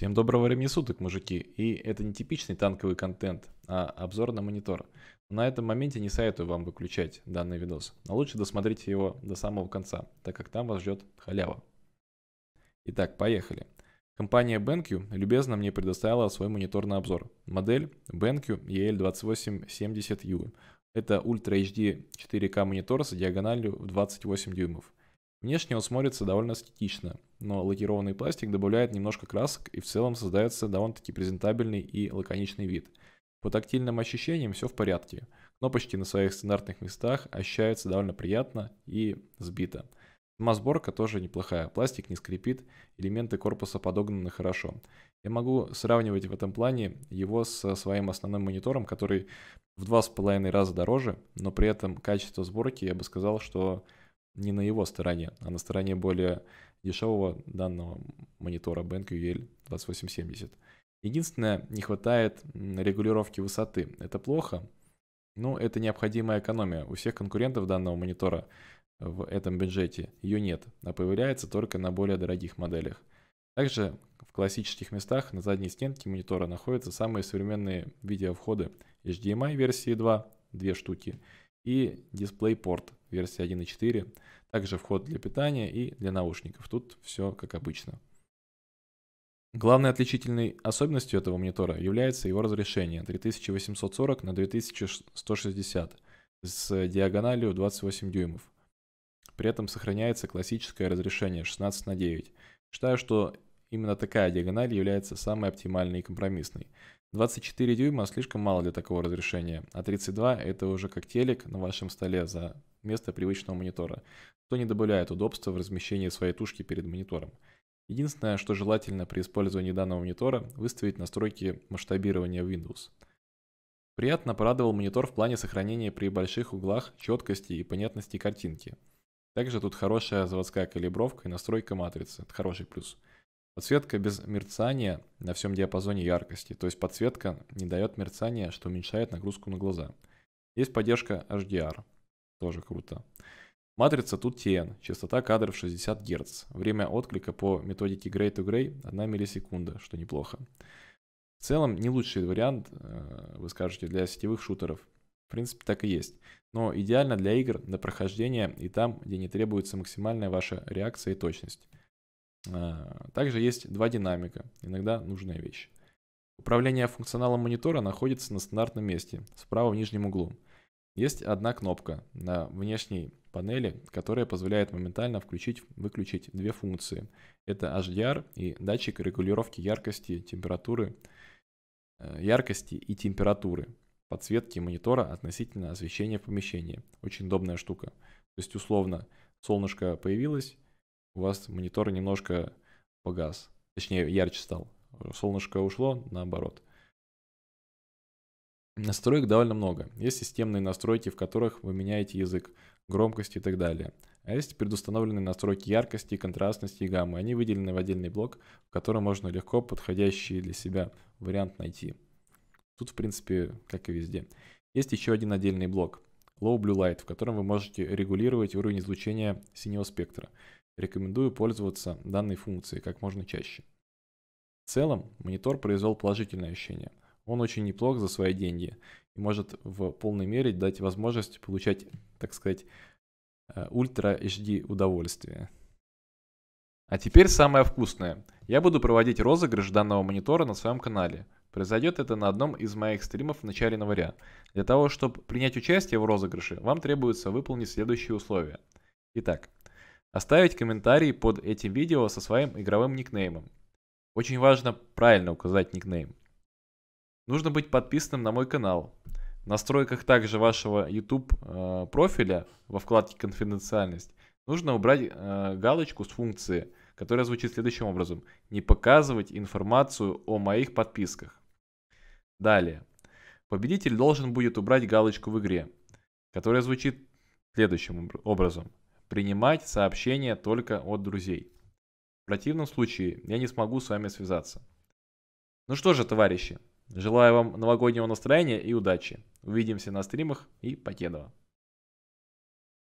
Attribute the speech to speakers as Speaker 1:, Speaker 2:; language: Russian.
Speaker 1: Всем доброго времени суток, мужики. И это не типичный танковый контент, а обзор на монитор. На этом моменте не советую вам выключать данный видос. Но лучше досмотрите его до самого конца, так как там вас ждет халява. Итак, поехали. Компания BenQ любезно мне предоставила свой мониторный обзор. Модель BenQ EL2870U. Это Ultra HD 4K монитор с диагональю в 28 дюймов. Внешне он смотрится довольно статично – но лакированный пластик добавляет немножко красок и в целом создается довольно-таки презентабельный и лаконичный вид. По тактильным ощущениям все в порядке. Кнопочки на своих стандартных местах ощущаются довольно приятно и сбито. Сама сборка тоже неплохая, пластик не скрипит, элементы корпуса подогнаны хорошо. Я могу сравнивать в этом плане его со своим основным монитором, который в 2,5 раза дороже, но при этом качество сборки, я бы сказал, что не на его стороне, а на стороне более дешевого данного монитора BenQ BenQL 2870. Единственное, не хватает регулировки высоты. Это плохо, но это необходимая экономия. У всех конкурентов данного монитора в этом бюджете ее нет, а появляется только на более дорогих моделях. Также в классических местах на задней стенке монитора находятся самые современные видеовходы HDMI версии 2, две штуки, и DisplayPort версии 1.4. Также вход для питания и для наушников. Тут все как обычно. Главной отличительной особенностью этого монитора является его разрешение 3840 на 2160 с диагональю 28 дюймов. При этом сохраняется классическое разрешение 16 на 9. Считаю, что именно такая диагональ является самой оптимальной и компромиссной. 24 дюйма слишком мало для такого разрешения, а 32 это уже как телек на вашем столе за место привычного монитора, что не добавляет удобства в размещении своей тушки перед монитором. Единственное, что желательно при использовании данного монитора, выставить настройки масштабирования Windows. Приятно порадовал монитор в плане сохранения при больших углах четкости и понятности картинки. Также тут хорошая заводская калибровка и настройка матрицы, это хороший плюс – Подсветка без мерцания на всем диапазоне яркости, то есть подсветка не дает мерцания, что уменьшает нагрузку на глаза. Есть поддержка HDR, тоже круто. Матрица тут TN, частота кадров 60 Гц, время отклика по методике Gray to Gray 1 миллисекунда, что неплохо. В целом не лучший вариант, э, вы скажете, для сетевых шутеров. В принципе, так и есть. Но идеально для игр, на прохождение и там, где не требуется максимальная ваша реакция и точность. А, также есть два динамика, иногда нужная вещь. Управление функционалом монитора находится на стандартном месте, справа в нижнем углу. Есть одна кнопка на внешней панели, которая позволяет моментально включить-выключить две функции. Это HDR и датчик регулировки яркости, температуры, э, яркости и температуры подсветки монитора относительно освещения помещения. Очень удобная штука. То есть, условно, солнышко появилось – у вас монитор немножко погас, точнее ярче стал. Солнышко ушло, наоборот. Настроек довольно много. Есть системные настройки, в которых вы меняете язык, громкость и так далее. А есть предустановленные настройки яркости, контрастности и гаммы. Они выделены в отдельный блок, в котором можно легко подходящий для себя вариант найти. Тут, в принципе, как и везде. Есть еще один отдельный блок – Low Blue Light, в котором вы можете регулировать уровень излучения синего спектра – Рекомендую пользоваться данной функцией как можно чаще. В целом, монитор произвел положительное ощущение. Он очень неплох за свои деньги и может в полной мере дать возможность получать, так сказать, э, ультра HD удовольствие. А теперь самое вкусное. Я буду проводить розыгрыш данного монитора на своем канале. Произойдет это на одном из моих стримов в начале января. Для того, чтобы принять участие в розыгрыше, вам требуется выполнить следующие условия. Итак, Оставить комментарий под этим видео со своим игровым никнеймом. Очень важно правильно указать никнейм. Нужно быть подписанным на мой канал. В настройках также вашего YouTube э, профиля во вкладке «Конфиденциальность» нужно убрать э, галочку с функции, которая звучит следующим образом. Не показывать информацию о моих подписках. Далее. Победитель должен будет убрать галочку в игре, которая звучит следующим образом. Принимать сообщения только от друзей. В противном случае я не смогу с вами связаться. Ну что же, товарищи, желаю вам новогоднего настроения и удачи. Увидимся на стримах и покедова.